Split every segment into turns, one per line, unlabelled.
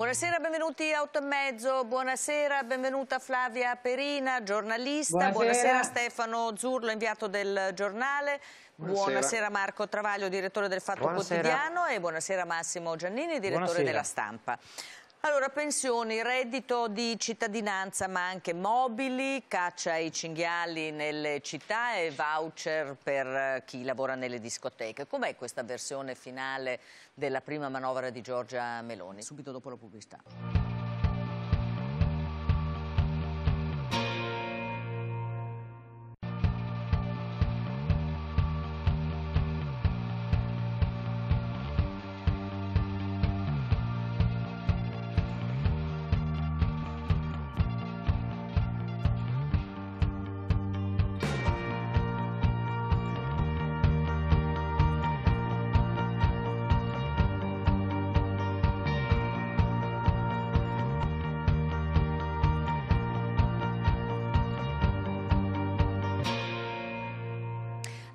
Buonasera, benvenuti a 8 e mezzo, buonasera, benvenuta Flavia Perina, giornalista, buonasera, buonasera Stefano Zurlo, inviato del giornale, buonasera. buonasera, Marco Travaglio, direttore del Fatto buonasera. Quotidiano e buonasera Massimo Giannini, direttore della Stampa. Allora, pensioni, reddito di cittadinanza, ma anche mobili, caccia ai cinghiali nelle città e voucher per eh, chi lavora nelle discoteche. Com'è questa versione finale della prima manovra di Giorgia Meloni? Subito dopo la pubblicità.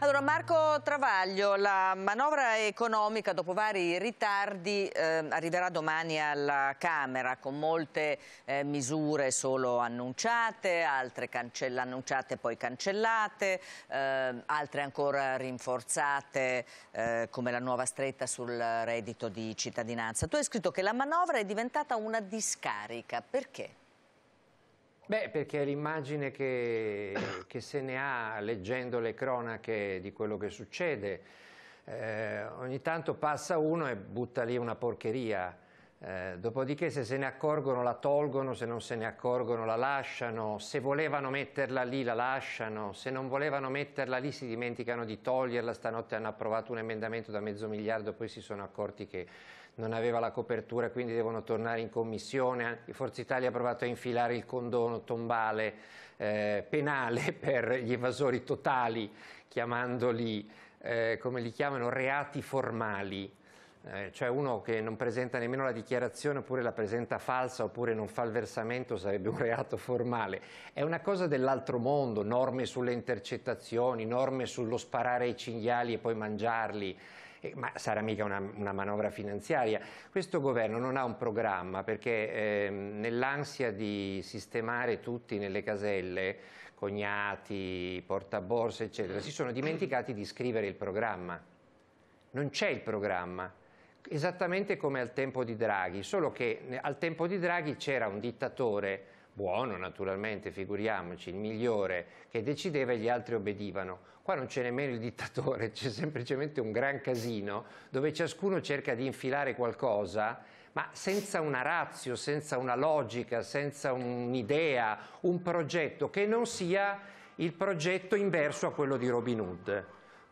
Allora Marco Travaglio, la manovra economica dopo vari ritardi eh, arriverà domani alla Camera con molte eh, misure solo annunciate, altre annunciate e poi cancellate, eh, altre ancora rinforzate eh, come la nuova stretta sul reddito di cittadinanza. Tu hai scritto che la manovra è diventata una discarica, perché?
Beh, perché è l'immagine che, che, se ne ha leggendo le cronache di quello che succede. Eh, ogni tanto passa uno e butta lì una porcheria, eh, dopodiché se se ne accorgono la tolgono, se non se ne accorgono la lasciano, se volevano metterla lì la lasciano, se non volevano metterla lì si dimenticano di toglierla, stanotte hanno approvato un emendamento da mezzo miliardo, poi si sono accorti che non aveva la copertura, quindi devono tornare in commissione. Forza Italia ha provato a infilare il condono tombale eh, penale per gli evasori totali, chiamandoli, eh, come li chiamano, reati formali. Eh, cioè uno che non presenta nemmeno la dichiarazione oppure la presenta falsa oppure non fa il versamento sarebbe un reato formale. È una cosa dell'altro mondo, norme sulle intercettazioni, norme sullo sparare ai cinghiali e poi mangiarli, ma sarà mica una, una manovra finanziaria. Questo governo non ha un programma perché eh, nell'ansia di sistemare tutti nelle caselle, cognati, portaborse, eccetera, si sono dimenticati di scrivere il programma. Non c'è il programma esattamente come al tempo di Draghi, solo che al tempo di Draghi c'era un dittatore buono naturalmente, figuriamoci, il migliore che decideva e gli altri obbedivano. Qua non c'è nemmeno il dittatore, c'è semplicemente un gran casino dove ciascuno cerca di infilare qualcosa, ma senza una razio, senza una logica, senza un'idea, un progetto che non sia il progetto inverso a quello di Robin Hood.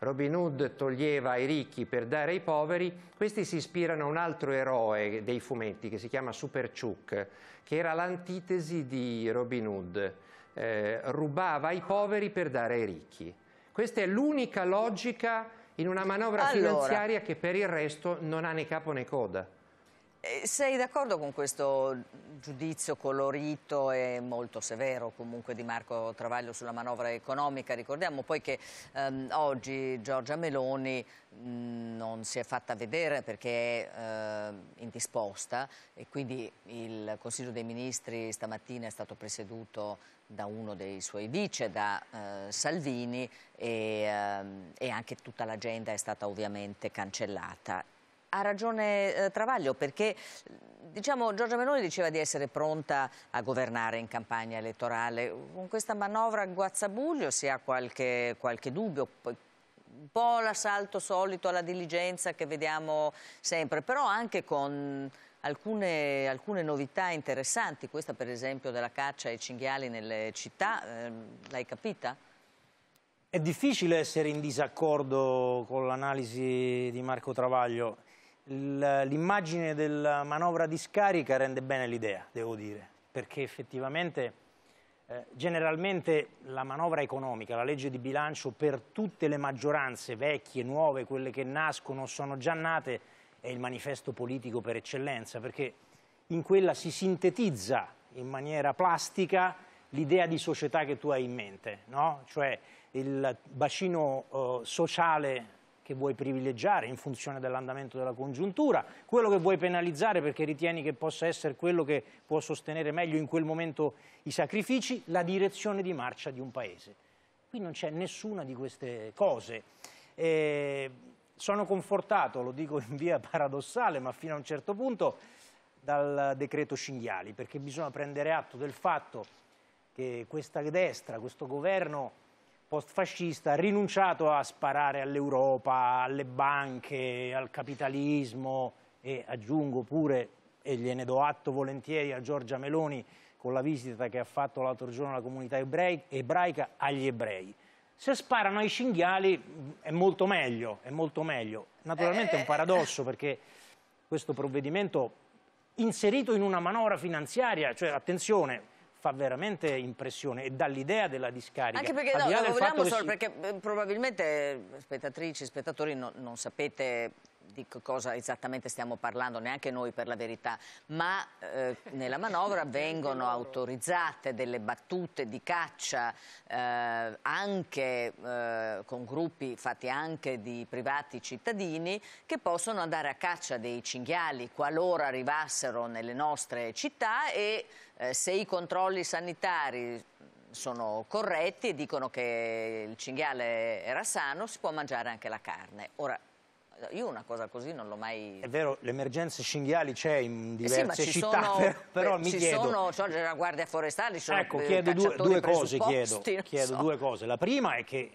Robin Hood toglieva ai ricchi per dare ai poveri, questi si ispirano a un altro eroe dei fumetti che si chiama Super Chuck, che era l'antitesi di Robin Hood, eh, rubava ai poveri per dare ai ricchi. Questa è l'unica logica in una manovra allora. finanziaria che per il resto non ha né capo né coda.
Eh, sei d'accordo con questo giudizio colorito e molto severo comunque di Marco Travaglio sulla manovra economica? Ricordiamo poi che ehm, oggi Giorgia Meloni mh, mm, non si è fatta vedere perché è eh, indisposta e quindi il Consiglio dei Ministri stamattina è stato presieduto da uno dei suoi vice, da eh, Salvini e, ehm, e anche tutta l'agenda è stata ovviamente cancellata ha ragione eh, Travaglio perché diciamo, Giorgia Meloni diceva di essere pronta a governare in campagna elettorale. Con questa manovra a guazzabuglio si ha qualche, qualche dubbio, un po' l'assalto solito alla diligenza che vediamo sempre, però anche con alcune, alcune, novità interessanti, questa per esempio della caccia ai cinghiali nelle città, eh, l'hai capita?
È difficile essere in disaccordo con l'analisi di Marco Travaglio. L'immagine della manovra di scarica rende bene l'idea, devo dire, perché effettivamente eh, generalmente la manovra economica, la legge di bilancio per tutte le maggioranze vecchie, nuove, quelle che nascono, sono già nate, è il manifesto politico per eccellenza, perché in quella si sintetizza in maniera plastica l'idea di società che tu hai in mente, no? cioè il bacino eh, sociale che vuoi privilegiare in funzione dell'andamento della congiuntura, quello che vuoi penalizzare perché ritieni che possa essere quello che può sostenere meglio in quel momento i sacrifici, la direzione di marcia di un paese. Qui non c'è nessuna di queste cose. E sono confortato, lo dico in via paradossale, ma fino a un certo punto, dal decreto Cinghiali, perché bisogna prendere atto del fatto che questa destra, questo governo postfascista, ha rinunciato a sparare all'Europa, alle banche, al capitalismo e aggiungo pure, e gliene do atto volentieri a Giorgia Meloni con la visita che ha fatto l'altro giorno alla comunità ebraica, agli ebrei. Se sparano ai cinghiali è molto meglio, è molto meglio. Naturalmente è un eh, eh, eh. paradosso perché questo provvedimento inserito in una manovra finanziaria, cioè attenzione, fa veramente impressione e dall'idea della discarica. Anche perché no, no vogliamo solo si...
perché eh, probabilmente eh, spettatrici, spettatori no, non sapete di cosa esattamente stiamo parlando, neanche noi per la verità, ma eh, nella manovra vengono autorizzate delle battute di caccia eh, anche eh, con gruppi fatti anche di privati cittadini che possono andare a caccia dei cinghiali qualora arrivassero nelle nostre città e eh, se i controlli sanitari sono corretti e dicono che il cinghiale era sano, si può mangiare anche la carne. Ora, io una cosa così non l'ho mai... È
vero, l'emergenza cinghiali c'è in diverse eh sì, città, sono, però, però mi ci chiedo...
Sono, c'è la Guardia Forestale, ci sono Ecco, chiedo due, due cose, chiedo, chiedo so. due
cose. La prima è che,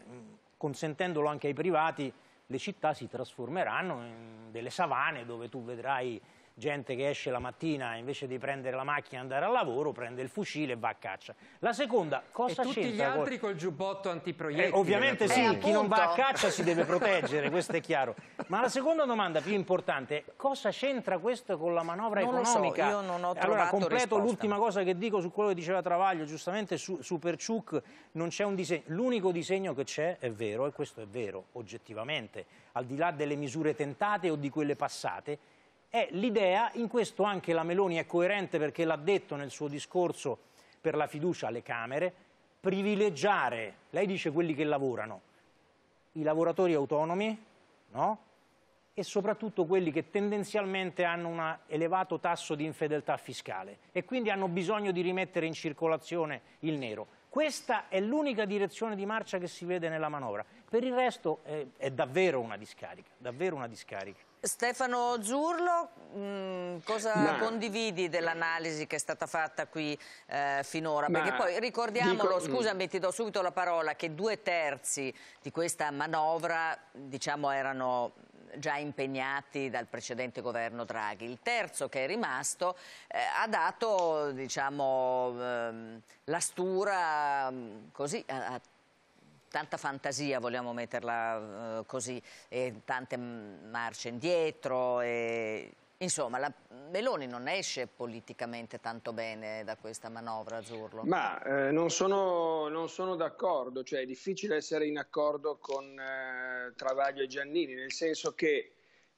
consentendolo anche ai privati, le città si trasformeranno in delle savane dove tu vedrai gente che esce la mattina invece di prendere la macchina e andare al lavoro prende il fucile e va a caccia. La seconda, cosa e tutti gli altri col, col giubbotto antiproiettile. Eh, ovviamente sì, appunto. chi non va a caccia si deve proteggere, questo è chiaro. Ma la seconda domanda più importante cosa c'entra questo con la manovra non economica? Lo so, io non ho allora completo l'ultima cosa che dico su quello che diceva Travaglio, giustamente su, su Perciuc non c'è un disegno, l'unico disegno che c'è è vero, e questo è vero oggettivamente, al di là delle misure tentate o di quelle passate, è l'idea, in questo anche la Meloni è coerente perché l'ha detto nel suo discorso per la fiducia alle Camere, privilegiare, lei dice quelli che lavorano, i lavoratori autonomi no? e soprattutto quelli che tendenzialmente hanno un elevato tasso di infedeltà fiscale e quindi hanno bisogno di rimettere in circolazione il nero. Questa è l'unica direzione di marcia che si vede nella manovra, per il resto è, eh, è davvero una discarica. Davvero una
discarica. Stefano Zurlo, mh, mm, cosa ma, condividi dell'analisi che è stata fatta qui eh, finora? Perché poi ricordiamolo, dico... Mm. scusami ti do subito la parola, che due terzi di questa manovra diciamo, erano già impegnati dal precedente governo Draghi. Il terzo che è rimasto eh, ha dato diciamo, eh, la stura mm, così, a, tutti tanta fantasia, vogliamo metterla eh, così, e tante marce indietro. E... Insomma, la Meloni non esce politicamente tanto bene da questa manovra, Azzurro. Ma
eh, non sono, sono d'accordo, cioè è difficile essere in accordo con eh, Travaglio e Giannini, nel senso che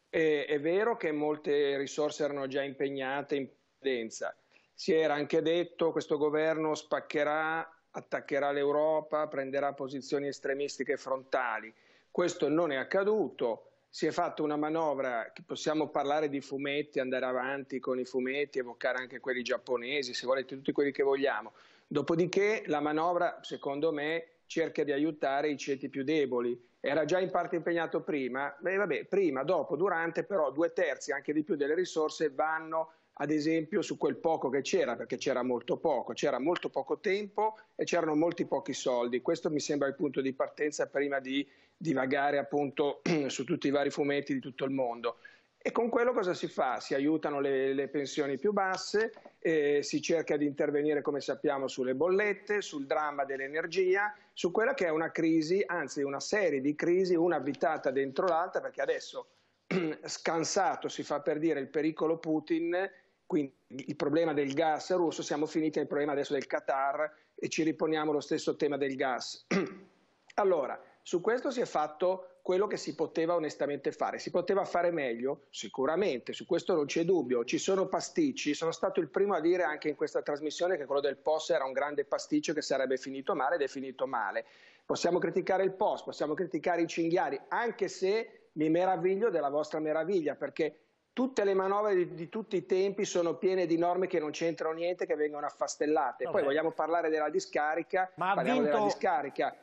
eh, è vero che molte risorse erano già impegnate in precedenza, si era anche detto che questo governo spaccherà attaccherà l'Europa, prenderà posizioni estremistiche frontali. Questo non è accaduto, si è fatta una manovra, possiamo parlare di fumetti, andare avanti con i fumetti, evocare anche quelli giapponesi, se volete tutti quelli che vogliamo. Dopodiché la manovra, secondo me, cerca di aiutare i ceti più deboli. Era già in parte impegnato prima, beh, vabbè, prima, dopo, durante, però due terzi, anche di più delle risorse vanno ad esempio su quel poco che c'era, perché c'era molto poco, c'era molto poco tempo e c'erano molti pochi soldi. Questo mi sembra il punto di partenza prima di divagare appunto su tutti i vari fumetti di tutto il mondo. E con quello cosa si fa? Si aiutano le, le pensioni più basse, eh, si cerca di intervenire, come sappiamo, sulle bollette, sul dramma dell'energia, su quella che è una crisi, anzi una serie di crisi, una avvitata dentro l'altra, perché adesso scansato, si fa per dire, il pericolo Putin quindi il problema del gas russo, siamo finiti nel problema adesso del Qatar e ci riponiamo lo stesso tema del gas. allora, su questo si è fatto quello che si poteva onestamente fare. Si poteva fare meglio? Sicuramente, su questo non c'è dubbio. Ci sono pasticci, sono stato il primo a dire anche in questa trasmissione che quello del POS era un grande pasticcio che sarebbe finito male ed è finito male. Possiamo criticare il POS, possiamo criticare i cinghiali, anche se mi meraviglio della vostra meraviglia, perché tutte le manovre di, di, tutti i tempi sono piene di norme che non c'entrano niente, che vengono affastellate. Vabbè. Poi vogliamo parlare della discarica, ma parliamo vinto... della discarica.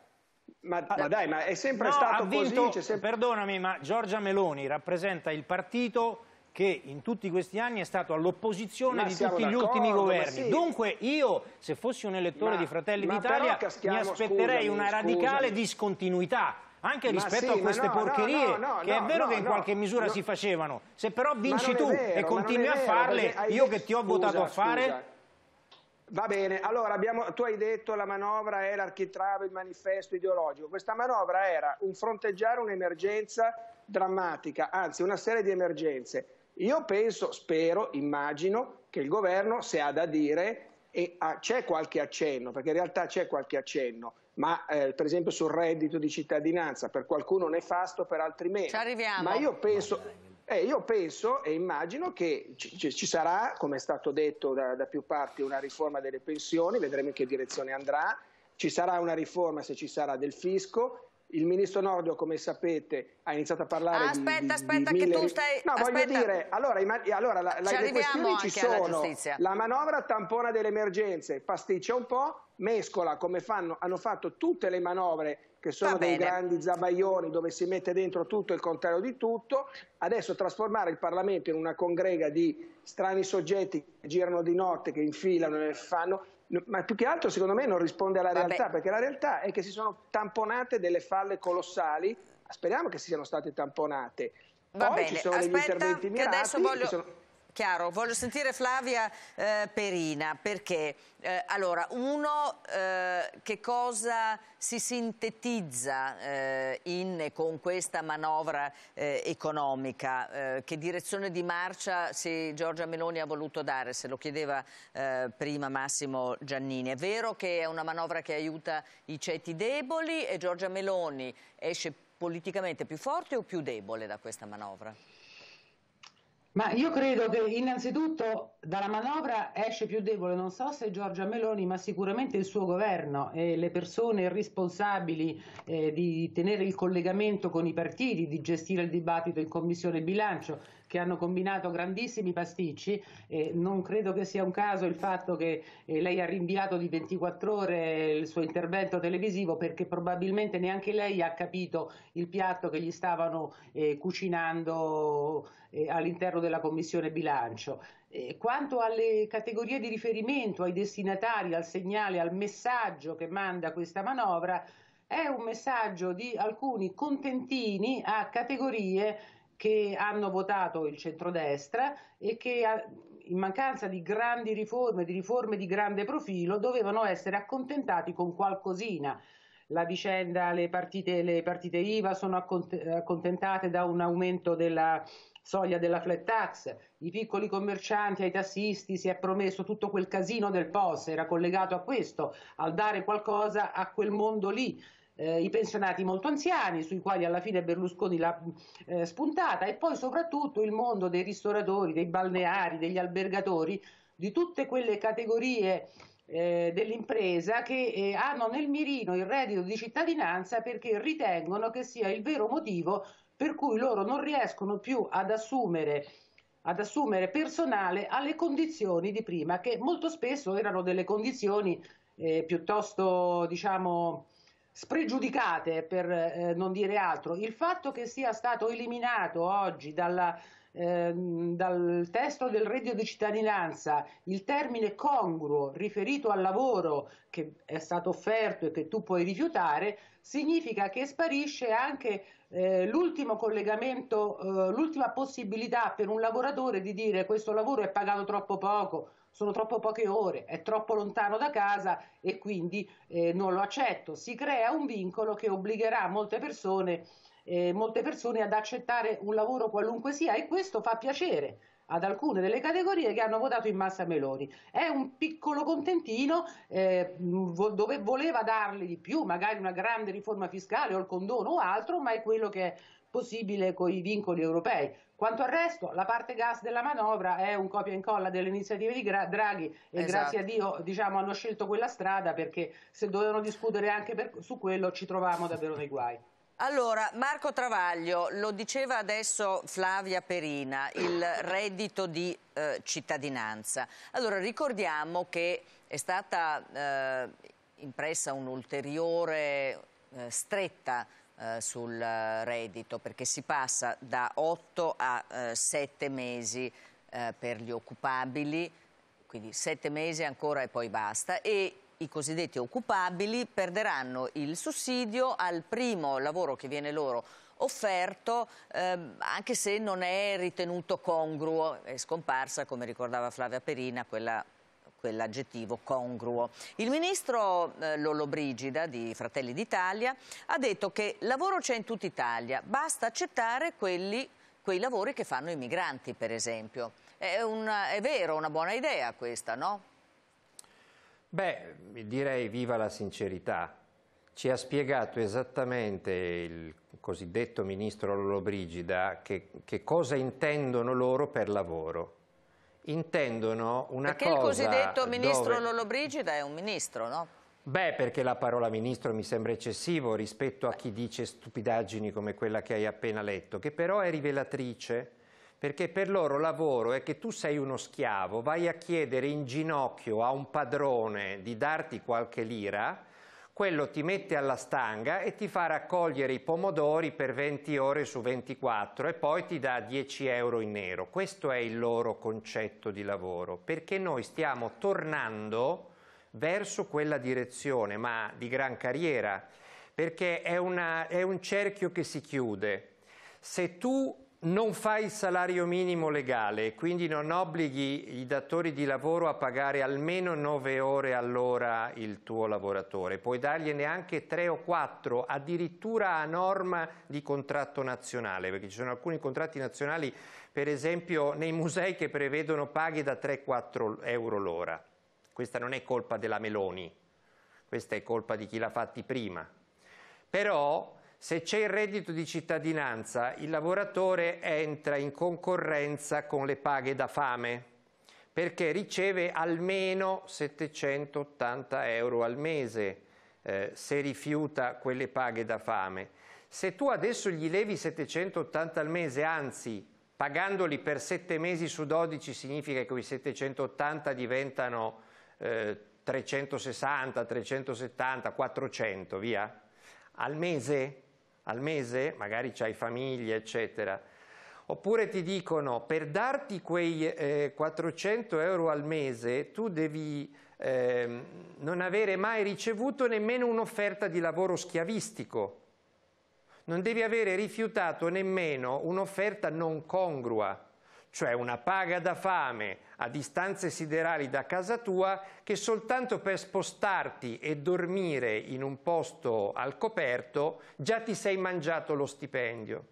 Ma, ma, dai, ma è sempre no, stato vinto, così.
Sempre... Perdonami, ma Giorgia Meloni rappresenta il partito che in tutti questi anni è stato all'opposizione di tutti gli ultimi governi. Sì. Dunque io, se fossi un elettore ma, di Fratelli d'Italia, mi aspetterei scusa, una radicale scusa. discontinuità anche rispetto sì, a queste no, porcherie, no, no, che è vero che in qualche misura si facevano, se però vinci tu vero, e continui vero, a farle, io che ti ho scusa, votato a fare... Scusa.
Va bene, allora abbiamo, tu hai detto che la manovra è l'architrave, il manifesto ideologico. Questa manovra era un fronteggiare un'emergenza drammatica, anzi una serie di emergenze. Io penso, spero, immagino che il governo se ha da dire e ah, c'è qualche accenno, perché in realtà c'è qualche accenno, ma eh, per esempio sul reddito di cittadinanza, per qualcuno nefasto, per altri meno. Ci arriviamo. Ma io penso, eh, io penso e immagino che ci, ci sarà, come è stato detto da, da più parti, una riforma delle pensioni, vedremo in che direzione andrà, ci sarà una riforma se ci sarà del fisco, il ministro Nordio, come sapete, ha iniziato a parlare ah, aspetta, di, aspetta, di mille... che tu stai... No, aspetta. voglio dire, allora, allora la, la, le questioni ci sono. La manovra tampona delle emergenze, pasticcia un po', mescola come fanno, hanno fatto tutte le manovre che sono dei grandi zabaioni dove si mette dentro tutto il contrario di tutto, adesso trasformare il Parlamento in una congrega di strani soggetti che girano di notte, che infilano e fanno, ma più che altro secondo me non risponde alla realtà, Vabbè. perché la realtà è che si sono tamponate delle falle colossali, speriamo che siano state tamponate. Poi Va
Poi ci sono Aspetta, degli interventi mirati chiaro. Voglio sentire Flavia eh, Perina perché, eh, allora, uno eh, che cosa si sintetizza eh, in con questa manovra eh, economica? Eh, che direzione di marcia si, Giorgia Meloni ha voluto dare? Se lo chiedeva prima Massimo Giannini. È vero che è una manovra che aiuta i ceti deboli e Giorgia Meloni esce politicamente più forte o più debole da questa manovra?
Ma io credo che innanzitutto dalla manovra esce più debole, non so se Giorgia Meloni, ma sicuramente il suo governo e le persone responsabili eh, di tenere il collegamento con i partiti, di gestire il dibattito in Commissione Bilancio, che hanno combinato grandissimi pasticci. Eh, non credo che sia un caso il fatto che eh, lei ha rinviato di 24 ore il suo intervento televisivo perché probabilmente neanche lei ha capito il piatto che gli stavano eh, cucinando eh, all'interno della Commissione bilancio. quanto alle categorie di riferimento, ai destinatari, al segnale, al messaggio che manda questa manovra, è un messaggio di alcuni contentini a categorie che hanno votato il centrodestra e che in mancanza di grandi riforme, di riforme di grande profilo, dovevano essere accontentati con qualcosina la vicenda, le partite, le partite, IVA sono accontentate da un aumento della soglia della flat tax, i piccoli commercianti, ai tassisti si è promesso tutto quel casino del POS, era collegato a questo, al dare qualcosa a quel mondo lì eh, i pensionati molto anziani, sui quali alla fine Berlusconi l'ha eh, spuntata, e poi soprattutto il mondo dei ristoratori, dei balneari, degli albergatori, di tutte quelle categorie eh, dell'impresa che eh, hanno nel mirino il reddito di cittadinanza perché ritengono che sia il vero motivo per cui loro non riescono più ad assumere, ad assumere personale alle condizioni di prima, che molto spesso erano delle condizioni eh, piuttosto diciamo, spregiudicate, per eh, non dire altro. Il fatto che sia stato eliminato oggi dalla, eh, dal testo del reddito di cittadinanza il termine congruo riferito al lavoro che è stato offerto e che tu puoi rifiutare, significa che sparisce anche eh, l'ultimo collegamento, eh, l'ultima possibilità per un lavoratore di dire questo lavoro è pagato troppo poco, sono troppo poche ore, è troppo lontano da casa e quindi eh, non lo accetto. Si crea un vincolo che obbligherà molte persone, eh, molte persone ad accettare un lavoro qualunque sia e questo fa piacere ad alcune delle categorie che hanno votato in massa Meloni. È un piccolo contentino eh, dove voleva darle di più, magari una grande riforma fiscale o il condono o altro, ma è quello che è possibile con i vincoli europei. Quanto al resto, la parte gas della manovra è un copia e incolla delle iniziative di Gra Draghi e esatto. grazie a Dio diciamo, hanno scelto quella strada perché se dovevano discutere anche per, su quello ci trovavamo davvero nei guai.
Allora, Marco Travaglio, lo diceva adesso Flavia Perina, il reddito di eh, cittadinanza. Allora, ricordiamo che è stata eh, impressa un'ulteriore eh, stretta eh, sul reddito perché si passa da 8 a eh, 7 mesi eh, per gli occupabili, quindi 7 mesi ancora e poi basta e i cosiddetti occupabili perderanno il sussidio al primo lavoro che viene loro offerto ehm, anche se non è ritenuto congruo, è scomparsa come ricordava Flavia Perina quella quell'aggettivo congruo. Il ministro eh, Lollobrigida di Fratelli d'Italia ha detto che lavoro c'è in tutta Italia, basta accettare quelli, quei lavori che fanno i migranti per esempio. È, una, è vero, una buona idea questa, no?
Beh, direi viva la sincerità. Ci ha spiegato esattamente il cosiddetto ministro Lollobrigida che, che cosa intendono loro per lavoro intendono una perché cosa... Perché il cosiddetto ministro dove...
Lollobrigida è un ministro, no?
Beh, perché la parola ministro mi sembra eccessivo rispetto a chi dice stupidaggini come quella che hai appena letto, che però è rivelatrice, perché per loro lavoro è che tu sei uno schiavo, vai a chiedere in ginocchio a un padrone di darti qualche lira quello ti mette alla stanga e ti fa raccogliere i pomodori per 20 ore su 24 e poi ti dà 10 euro in nero. Questo è il loro concetto di lavoro, perché noi stiamo tornando verso quella direzione, ma di gran carriera, perché è, una, è un cerchio che si chiude. Se tu non fai il salario minimo legale, quindi non obblighi i datori di lavoro a pagare almeno 9 ore all'ora il tuo lavoratore, puoi dargliene anche 3 o 4, addirittura a norma di contratto nazionale, perché ci sono alcuni contratti nazionali, per esempio nei musei che prevedono paghi da 3-4 euro l'ora. Questa non è colpa della Meloni, questa è colpa di chi l'ha fatti prima. Però se c'è il reddito di cittadinanza, il lavoratore entra in concorrenza con le paghe da fame perché riceve almeno 780 euro al mese eh, se rifiuta quelle paghe da fame. Se tu adesso gli levi 780 al mese, anzi pagandoli per 7 mesi su 12 significa che quei 780 diventano eh, 360, 370, 400, via, al mese, al mese, magari hai famiglia, eccetera. Oppure ti dicono per darti quei eh, 400 euro al mese tu devi eh, non avere mai ricevuto nemmeno un'offerta di lavoro schiavistico, non devi avere rifiutato nemmeno un'offerta non congrua cioè una paga da fame a distanze siderali da casa tua che soltanto per spostarti e dormire in un posto al coperto già ti sei mangiato lo stipendio.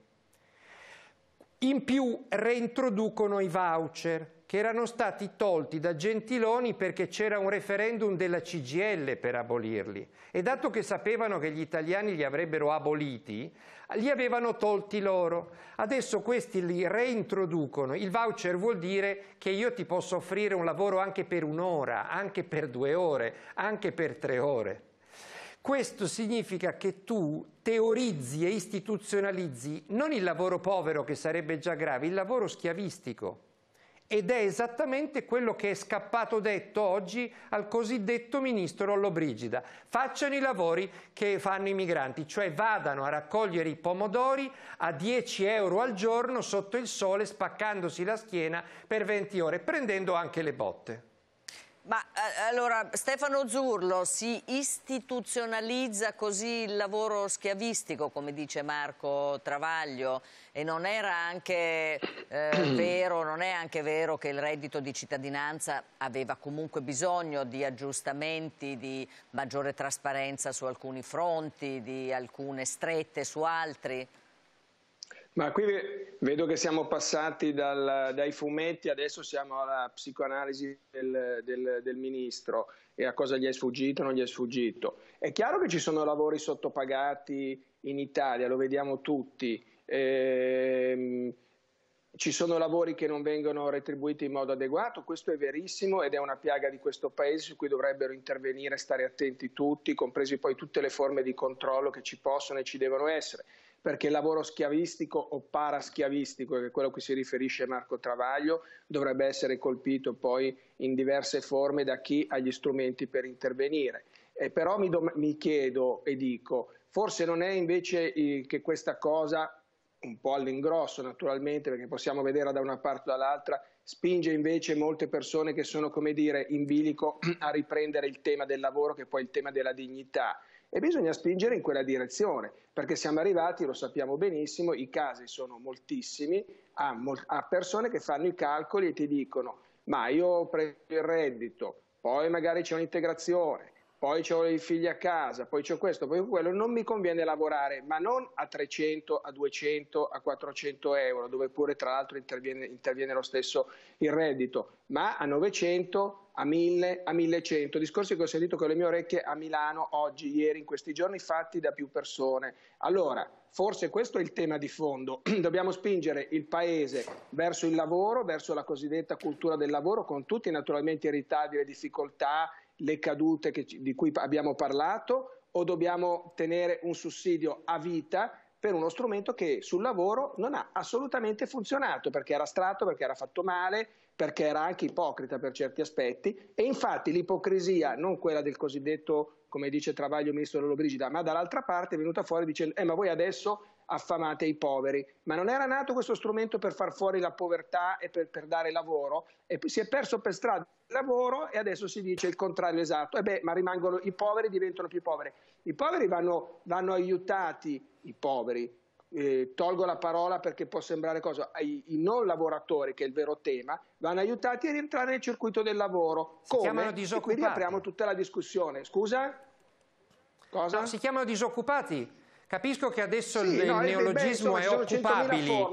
In più reintroducono i voucher, che erano stati tolti da Gentiloni perché c'era un referendum della CGL per abolirli e dato che sapevano che gli italiani li avrebbero aboliti, li avevano tolti loro. Adesso questi li reintroducono. Il voucher vuol dire che io ti posso offrire un lavoro anche per un'ora, anche per due ore, anche per tre ore. Questo significa che tu teorizzi e istituzionalizzi non il lavoro povero che sarebbe già grave, il lavoro schiavistico. Ed è esattamente quello che è scappato detto oggi al cosiddetto ministro Lollobrigida. Facciano i lavori che fanno i migranti, cioè vadano a raccogliere i pomodori a 10 euro al giorno sotto il sole, spaccandosi la schiena per 20 ore, prendendo anche le botte.
Ma eh, allora Stefano Zurlo si istituzionalizza così il lavoro schiavistico, come dice Marco Travaglio, e non era anche eh, vero, non è anche vero che il reddito di cittadinanza aveva comunque bisogno di aggiustamenti, di maggiore trasparenza su alcuni fronti, di alcune strette su altri?
Ma qui vedo che siamo passati dal, dai fumetti, adesso siamo alla psicoanalisi del, del, del, ministro e a cosa gli è sfuggito o non gli è sfuggito. È chiaro che ci sono lavori sottopagati in Italia, lo vediamo tutti. Ehm, ci sono lavori che non vengono retribuiti in modo adeguato, questo è verissimo ed è una piaga di questo Paese su cui dovrebbero intervenire e stare attenti tutti, compresi poi tutte le forme di controllo che ci possono e ci devono essere perché il lavoro schiavistico o paraschiavistico, che è quello a cui si riferisce Marco Travaglio, dovrebbe essere colpito poi in diverse forme da chi ha gli strumenti per intervenire. Eh, però mi, mi, chiedo e dico, forse non è invece eh, che questa cosa, un po' all'ingrosso naturalmente, perché possiamo vederla da una parte o dall'altra, spinge invece molte persone che sono, come dire, in bilico a riprendere il tema del lavoro, che poi è il tema della dignità e bisogna spingere in quella direzione, perché siamo arrivati, lo sappiamo benissimo, i casi sono moltissimi, a, mol a persone che fanno i calcoli e ti dicono ma io ho preso il reddito, poi magari c'è un'integrazione, poi ho i figli a casa, poi ho questo, poi quello, non mi conviene lavorare, ma non a 300, a 200, a 400 euro, dove pure tra l'altro interviene, interviene lo stesso il reddito, ma a 900, a 1000, a 1100, discorsi che ho sentito con le mie orecchie a Milano oggi, ieri, in questi giorni, fatti da più persone. Allora, forse questo è il tema di fondo, dobbiamo spingere il Paese verso il lavoro, verso la cosiddetta cultura del lavoro, con tutti naturalmente i ritardi, le difficoltà, le cadute che, di cui abbiamo parlato o dobbiamo tenere un sussidio a vita per uno strumento che sul lavoro non ha assolutamente funzionato perché era astratto, perché era fatto male, perché era anche ipocrita per certi aspetti e infatti l'ipocrisia, non quella del cosiddetto, come dice Travaglio, ministro Lollobrigida, ma dall'altra parte è venuta fuori dicendo eh ma voi adesso affamate i poveri. Ma non era nato questo strumento per far fuori la povertà e per, per dare lavoro? E si è perso per strada il lavoro e adesso si dice il contrario esatto. E beh, ma rimangono i poveri, diventano più poveri. I poveri vanno, vanno aiutati, i poveri. Eh, tolgo la parola perché può sembrare cosa, I, i, non lavoratori, che è il vero tema, vanno aiutati a rientrare nel circuito del lavoro. Si Come? E quindi apriamo tutta la discussione. Scusa?
Cosa? No, si chiamano disoccupati Capisco che adesso sì, il no, neologismo è occupabile,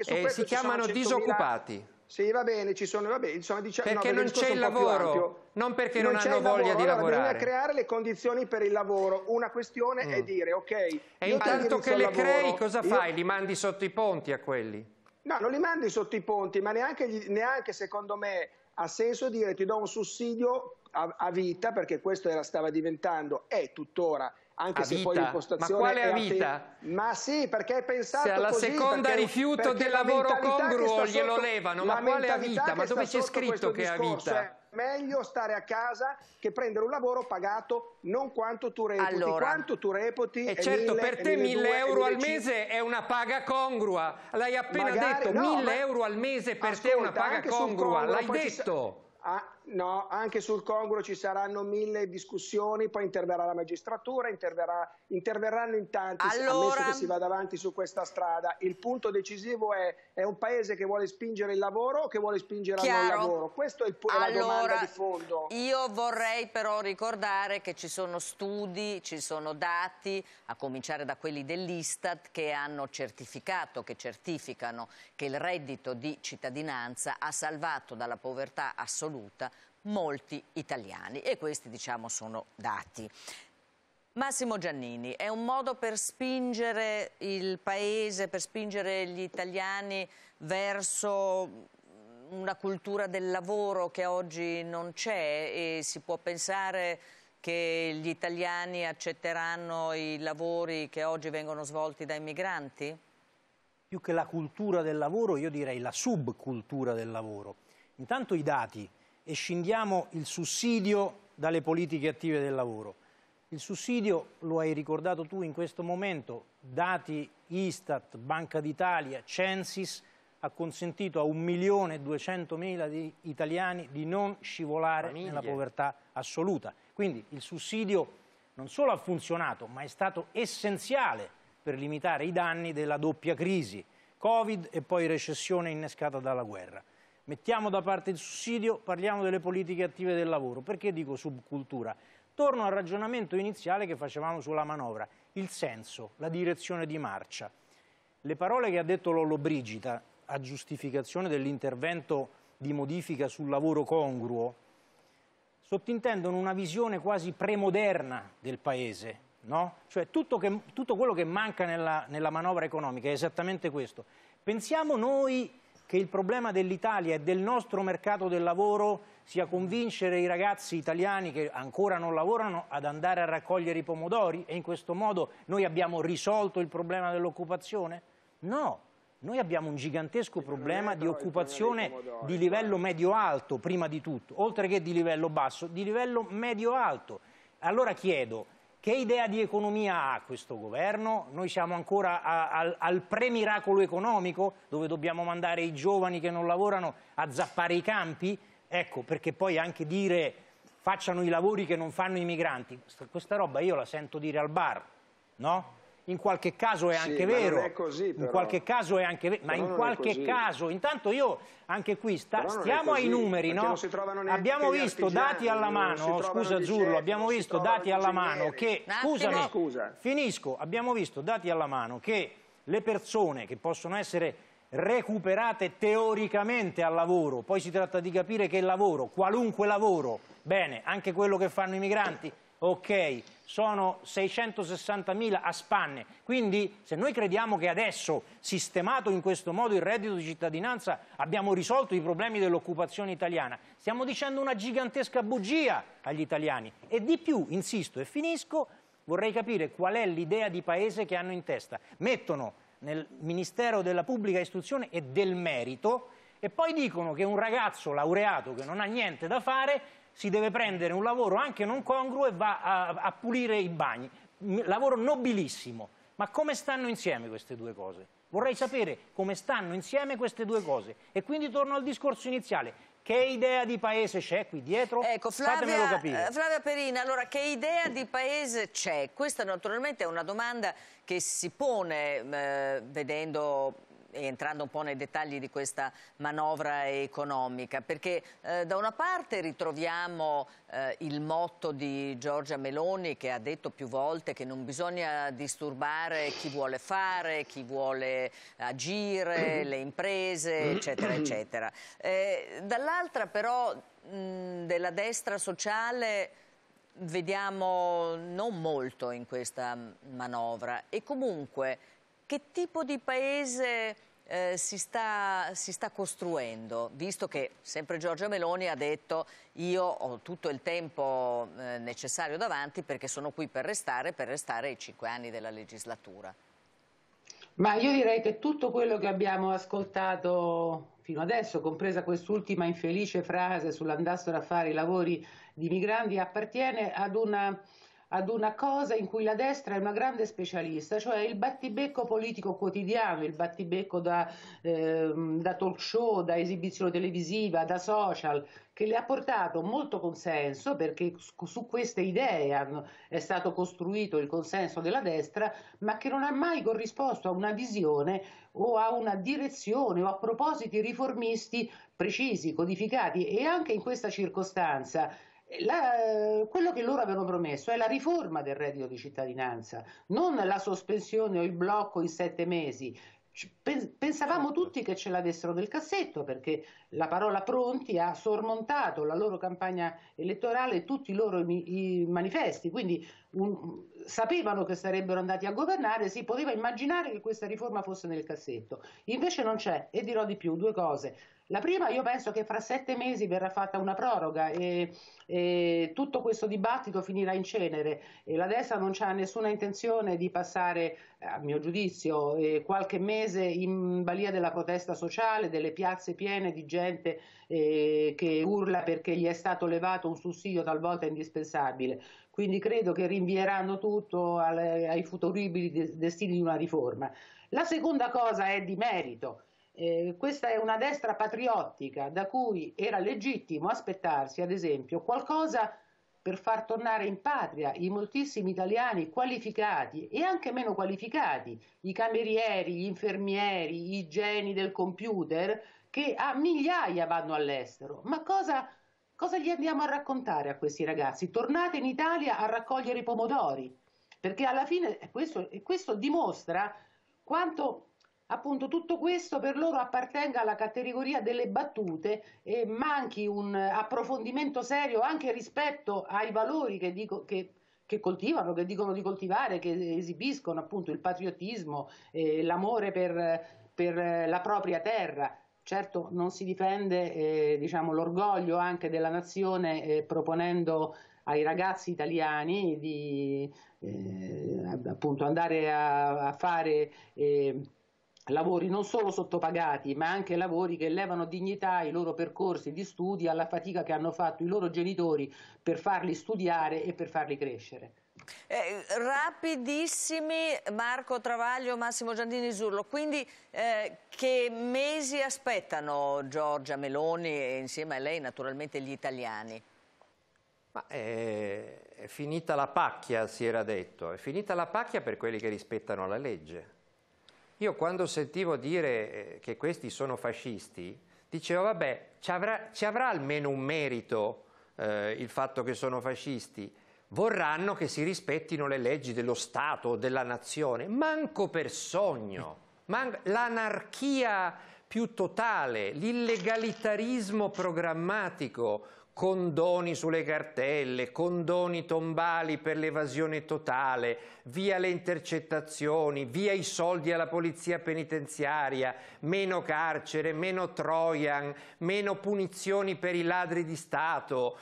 cioè eh, si chiamano disoccupati.
Sì, va bene, ci sono, va bene, insomma, diciamo, perché no, non c'è il lavoro, non perché non, non hanno voglia lavoro, di allora lavorare. Bisogna creare le condizioni per il lavoro. Una questione mm. è dire, ok... E intanto che le crei, lavoro, cosa fai?
Li mandi sotto i ponti a quelli?
No, non li mandi sotto i ponti, ma neanche, neanche secondo me ha senso dire ti do un sussidio a, a vita, perché questo era, stava diventando, è tuttora anche a se vita. poi l'impostazione ma quale a vita? Te... ma sì perché è pensato se alla così, seconda perché, riflusso perché del lavoro congruo glielo levano ma quale è a vita? ma dove c'è scritto che è a vita? È meglio stare a casa che prendere un lavoro pagato non quanto tu reputi allora, quanto tu reputi e eh, certo mille, per te 1000 euro al mese
è una paga congrua l'hai appena Magari, detto 1000 no, euro al mese per ascolta, te è una paga congrua l'hai detto
ah, No, anche sul Congro ci saranno mille discussioni, poi interverrà la magistratura, interverrà, interverranno in tanti, allora... ammesso che si vada avanti su questa strada. Il punto decisivo è, è un paese che vuole spingere il lavoro o che vuole spingere Chiaro. al lavoro? Questa è, il, è allora, la domanda di fondo. Io
vorrei però ricordare che ci sono studi, ci sono dati, a cominciare da quelli dell'Istat, che hanno certificato, che certificano che il reddito di cittadinanza ha salvato dalla povertà assoluta molti italiani e questi diciamo sono dati. Massimo Giannini, è un modo per spingere il paese, per spingere gli italiani verso una cultura del lavoro che oggi non c'è e si può pensare che gli italiani accetteranno i lavori che oggi vengono svolti dai migranti?
Più che la cultura del lavoro, io direi la subcultura del lavoro. Intanto i dati e scindiamo il sussidio dalle politiche attive del lavoro. Il sussidio, lo hai ricordato tu in questo momento, dati Istat, Banca d'Italia, Censis, ha consentito a 1.200.000 di italiani di non scivolare Famiglie. nella povertà assoluta. Quindi il sussidio non solo ha funzionato, ma è stato essenziale per limitare i danni della doppia crisi, Covid e poi recessione innescata dalla guerra mettiamo da parte il sussidio, parliamo delle politiche attive del lavoro. Perché dico subcultura? Torno al ragionamento iniziale che facevamo sulla manovra, il senso, la direzione di marcia. Le parole che ha detto Lollobrigida a giustificazione dell'intervento di modifica sul lavoro congruo sottintendono una visione quasi premoderna del Paese, no? Cioè tutto, che, tutto, quello che manca nella, nella manovra economica è esattamente questo. Pensiamo noi che il problema dell'Italia e del nostro mercato del lavoro sia convincere i ragazzi italiani che ancora non lavorano ad andare a raccogliere i pomodori e in questo modo noi abbiamo risolto il problema dell'occupazione? No, noi abbiamo un gigantesco problema di occupazione di livello medio-alto prima di tutto, oltre che di livello basso, di livello medio-alto. Allora chiedo, che idea di economia ha questo governo? Noi siamo ancora a, al, al pre economico, dove dobbiamo mandare i giovani che non lavorano a zappare i campi? Ecco, perché poi anche dire facciano i lavori che non fanno i migranti, questa, questa roba io la sento dire al bar, no? in qualche caso è anche sì, vero. Ma non è così, però. In qualche caso è anche vero, ma in qualche caso, intanto io anche qui sta, stiamo ai numeri, no? Abbiamo visto dati alla mano, scusa Zurlo, abbiamo visto dati alla mano che scusami, scusa. finisco, abbiamo visto dati alla mano che le persone che possono essere recuperate teoricamente al lavoro, poi si tratta di capire che il lavoro, qualunque lavoro, bene, anche quello che fanno i migranti ok, sono 660.000 a spanne, quindi se noi crediamo che adesso, sistemato in questo modo il reddito di cittadinanza, abbiamo risolto i problemi dell'occupazione italiana, stiamo dicendo una gigantesca bugia agli italiani. E di più, insisto e finisco, vorrei capire qual è l'idea di paese che hanno in testa. Mettono nel Ministero della Pubblica Istruzione e del Merito e poi dicono che un ragazzo laureato che non ha niente da fare si deve prendere un lavoro anche non congruo e va a, a pulire i bagni. Lavoro nobilissimo. Ma come stanno insieme queste due cose? Vorrei sapere come stanno insieme queste due cose. E quindi torno al discorso iniziale. Che idea di paese c'è qui dietro? Ecco, Flavia, eh,
Flavia Perina, allora che idea di paese c'è? Questa naturalmente è una domanda che si pone eh, vedendo eh, entrando un po' nei dettagli di questa manovra economica, perché eh, da una parte ritroviamo eh, il motto di Giorgia Meloni che ha detto più volte che non bisogna disturbare chi vuole fare, chi vuole agire, mm-hmm. le imprese, mm-hmm. eccetera, eccetera. Eh, dall'altra però mh, della destra sociale vediamo non molto in questa manovra e comunque che tipo di paese eh, si, sta, si, sta, costruendo, visto che sempre Giorgia Meloni ha detto io ho tutto il tempo eh, necessario davanti perché sono qui per restare, per restare ai cinque anni della legislatura?
Ma io direi che tutto quello che abbiamo ascoltato fino adesso, compresa quest'ultima infelice frase sull'andassero a fare i lavori di migranti, appartiene ad una ad una cosa in cui la destra è una grande specialista, cioè il battibecco politico quotidiano, il battibecco da, eh, da talk show, da esibizione televisiva, da social, che le ha portato molto consenso perché su queste idee hanno, è stato costruito il consenso della destra, ma che non ha mai corrisposto a una visione o a una direzione o a propositi riformisti precisi, codificati e anche in questa circostanza la, quello che loro avevano promesso è la riforma del reddito di cittadinanza, non la sospensione o il blocco in sette mesi. Pensavamo certo. tutti che ce l'avessero nel cassetto perché la parola pronti ha sormontato la loro campagna elettorale e tutti i loro i, manifesti, quindi un, sapevano che sarebbero andati a governare, si poteva immaginare che questa riforma fosse nel cassetto. Invece non c'è e dirò di più, due cose. La prima io penso che fra sette mesi verrà fatta una proroga e, e tutto questo dibattito finirà in cenere. E la destra non ha nessuna intenzione di passare, eh, a mio giudizio, eh, qualche mese in balia della protesta sociale, delle piazze piene di gente eh, che urla perché gli è stato levato un sussidio talvolta indispensabile. Quindi credo che rinvieranno tutto alle, ai futuribili destini di una riforma. La seconda cosa è di merito. Eh, questa è una destra patriottica da cui era legittimo aspettarsi, ad esempio, qualcosa per far tornare in patria i moltissimi italiani qualificati e anche meno qualificati, i camerieri, gli infermieri, i geni del computer, che a migliaia vanno all'estero. Ma cosa, cosa gli andiamo a raccontare a questi ragazzi? Tornate in Italia a raccogliere i pomodori, perché alla fine questo, questo dimostra quanto appunto tutto questo per loro appartenga alla categoria delle battute e manchi un approfondimento serio anche rispetto ai valori che, dico, che, che coltivano, che dicono di coltivare, che esibiscono appunto il patriottismo, eh, l'amore per, per, la propria terra. Certo non si difende eh, diciamo, l'orgoglio anche della nazione eh, proponendo ai ragazzi italiani di eh, appunto andare a, a fare eh, lavori non solo sottopagati, ma anche lavori che levano dignità ai loro percorsi di studi, alla fatica che hanno fatto i loro genitori per farli studiare e per farli crescere.
Eh, rapidissimi Marco Travaglio, Massimo Giandini Zurlo, quindi eh, che mesi aspettano Giorgia Meloni e insieme a lei naturalmente gli italiani? Ma
è, eh, è finita la pacchia, si era detto, è finita la pacchia per quelli che rispettano la legge io quando sentivo dire eh, che questi sono fascisti, dicevo vabbè, ci avrà, ci avrà almeno un merito eh, il fatto che sono fascisti, vorranno che si rispettino le leggi dello Stato o della nazione, manco per sogno, manco, l'anarchia più totale, l'illegalitarismo programmatico, condoni sulle cartelle, condoni tombali per l'evasione totale, via le intercettazioni, via i soldi alla polizia penitenziaria, meno carcere, meno Trojan, meno punizioni per i ladri di Stato,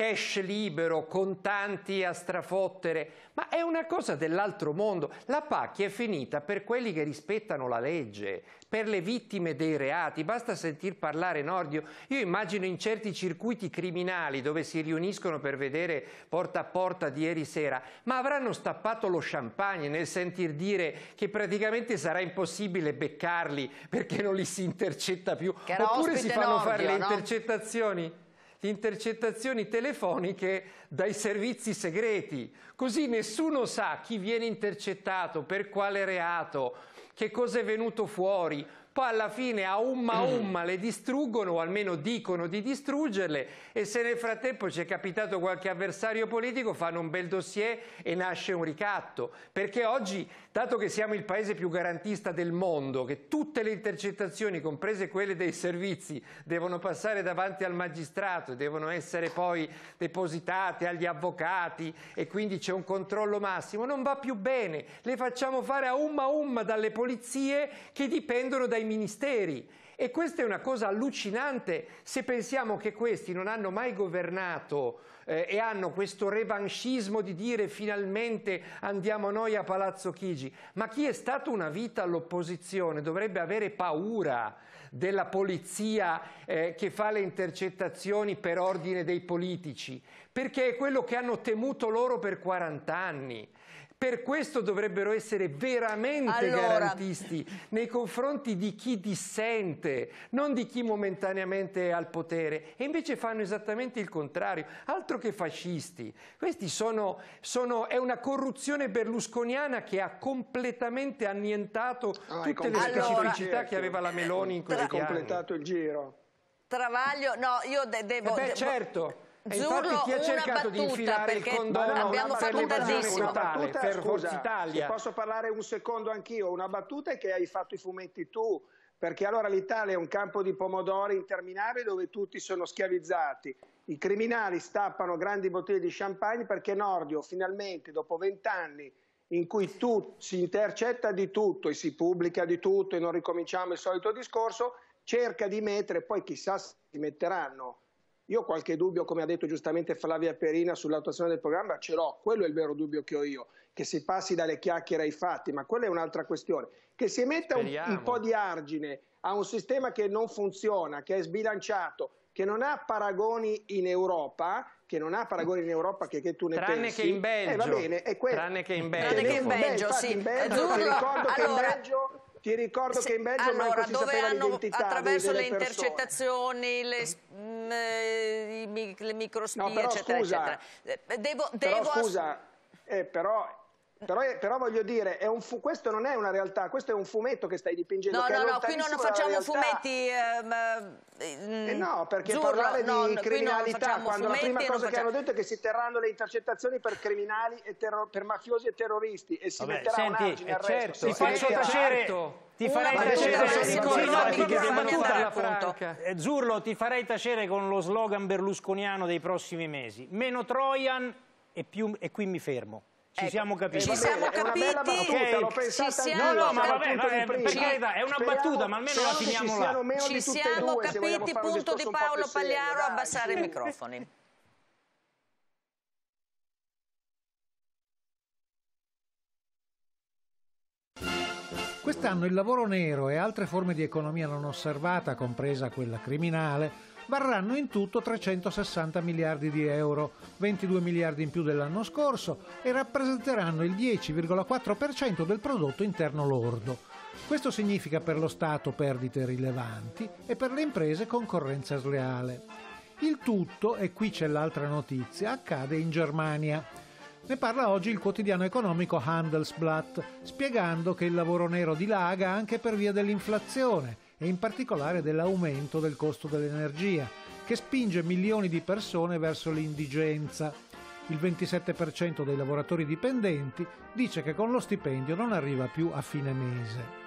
cash libero, contanti a strafottere, ma è una cosa dell'altro mondo. La pacchia è finita per quelli che rispettano la legge, per le vittime dei reati. Basta sentir parlare Nordio. Io immagino in certi circuiti criminali dove si riuniscono per vedere porta a porta di ieri sera, ma avranno stappato lo champagne nel sentir dire che praticamente sarà impossibile beccarli perché non li si intercetta più. Oppure si fanno Nordio, fare le no? intercettazioni intercettazioni telefoniche dai servizi segreti, così nessuno sa chi viene intercettato, per quale reato, che cosa è venuto fuori, poi alla fine a umma a umma le distruggono o almeno dicono di distruggerle e se nel frattempo ci è capitato qualche avversario politico fanno un bel dossier e nasce un ricatto perché oggi dato che siamo il paese più garantista del mondo che tutte le intercettazioni comprese quelle dei servizi devono passare davanti al magistrato devono essere poi depositate agli avvocati e quindi c'è un controllo massimo non va più bene le facciamo fare a umma a umma dalle polizie che dipendono dai ministeri. E questa è una cosa allucinante se pensiamo che questi non hanno mai governato eh, e hanno questo revanchismo di dire finalmente andiamo noi a Palazzo Chigi. Ma chi è stato una vita all'opposizione dovrebbe avere paura della polizia eh, che fa le intercettazioni per ordine dei politici, perché è quello che hanno temuto loro per 40 anni. Per questo dovrebbero essere veramente allora... garantisti nei confronti di chi dissente, non di chi momentaneamente è al potere. E invece fanno esattamente il contrario, altro che fascisti. Questi sono, sono è una corruzione berlusconiana che ha completamente annientato ah, tutte le specificità allora... che aveva la Meloni in questi Tra... anni. completato il
giro.
Travaglio, no, io de devo... Eh beh, devo... certo. Zurlo, infatti chi ha cercato di infilare il condono abbiamo fatto un tardissimo. Battuta, per Forza Italia. Se posso parlare un
secondo anch'io, una battuta è che hai fatto i fumetti tu, perché allora l'Italia è un campo di pomodori interminabile dove tutti sono schiavizzati. I criminali stappano grandi bottiglie di champagne perché Nordio finalmente dopo vent'anni in cui tu, si intercetta di tutto e si pubblica di tutto e non ricominciamo il solito discorso, cerca di mettere, poi chissà se si metteranno io qualche dubbio, come ha detto giustamente Flavia Perina, sull'attuazione del programma ce l'ho, quello è il vero dubbio che ho io, che si passi dalle chiacchiere ai fatti, ma quella è un'altra questione. Che si metta un, un po' di argine a un sistema che non funziona, che è sbilanciato, che non ha paragoni in Europa, che non ha paragoni in Europa che, che tu ne tranne pensi. Che in Belgio. Eh, va bene, è quello. Tranne che in eh, Belgio. Tranne che in Belgio, Beh, sì. In Belgio, ti ricordo allora, che in Belgio... Ti ricordo se, che in Belgio allora, manco si sapeva hanno, l'identità Attraverso le persone.
intercettazioni, le, eh, le microspie, no, eccetera, scusa, eccetera. Eh, devo, però, scusa, eh, però
però, eh, però, voglio dire, un questo non è una realtà, questo è un fumetto che stai dipingendo. No, no, no, qui non facciamo fumetti.
Ehm, eh, eh no, mm, perché Zurro, parlare di non, criminalità, quando la prima cosa che hanno detto
è che si terranno le intercettazioni per criminali e per mafiosi e terroristi e si Vabbè, metterà senti, un argine al certo,
resto. Ti faccio tacere. Certo ti farei tacere
eh, Zurlo ti farei tacere con lo slogan berlusconiano dei prossimi mesi meno Trojan e, più, e qui mi fermo ci ecco, siamo capiti. Ci siamo capiti. È una battuta, ma è una battuta, ma almeno la finiamo là. Ci siamo
capiti, punto di Paolo Pagliaro, abbassare i microfoni.
Quest'anno il lavoro nero e altre forme di economia non osservata, compresa quella criminale, varranno in tutto 360 miliardi di euro, 22 miliardi in più dell'anno scorso e rappresenteranno il 10,4% del prodotto interno lordo. Questo significa per lo Stato perdite rilevanti e per le imprese concorrenza sleale. Il tutto, e qui c'è l'altra notizia, accade in Germania ne parla oggi il quotidiano economico Handelsblatt, spiegando che il lavoro nero dilaga anche per via dell'inflazione e in particolare dell'aumento del costo dell'energia, che spinge milioni di persone verso l'indigenza. Il 27% dei lavoratori dipendenti dice che con lo stipendio non arriva più a fine mese.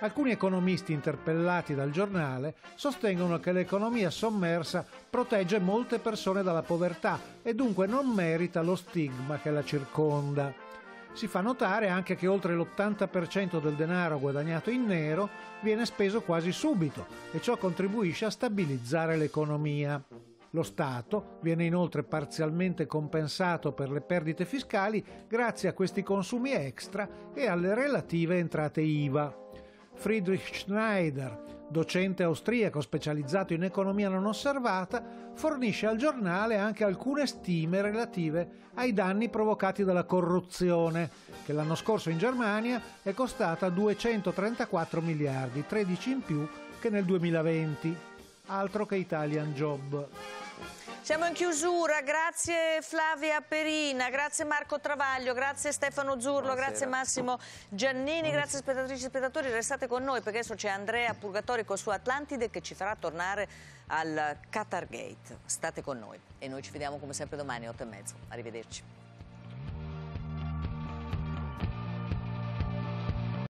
Alcuni economisti interpellati dal giornale sostengono che l'economia sommersa protegge molte persone dalla povertà e dunque non merita lo stigma che la circonda. Si fa notare anche che oltre l'80% del denaro guadagnato in nero viene speso quasi subito e ciò contribuisce a stabilizzare l'economia. Lo Stato viene inoltre parzialmente compensato per le perdite fiscali grazie a questi consumi extra e alle relative entrate IVA. Friedrich Schneider, docente austriaco specializzato in economia non osservata, fornisce al giornale anche alcune stime relative ai danni provocati dalla corruzione, che l'anno scorso in Germania è costata 234 miliardi, 13 in più che nel 2020. Altro che Italian Job.
Siamo in chiusura, grazie Flavia Perina, grazie Marco Travaglio, grazie Stefano Zurlo, Buonasera. grazie Massimo Giannini, grazie spettatrici e spettatori, restate con noi perché adesso c'è Andrea Purgatorico su Atlantide che ci farà tornare al Qatar Gate. State con noi e noi ci vediamo come sempre domani alle 8 e mezzo. Arrivederci.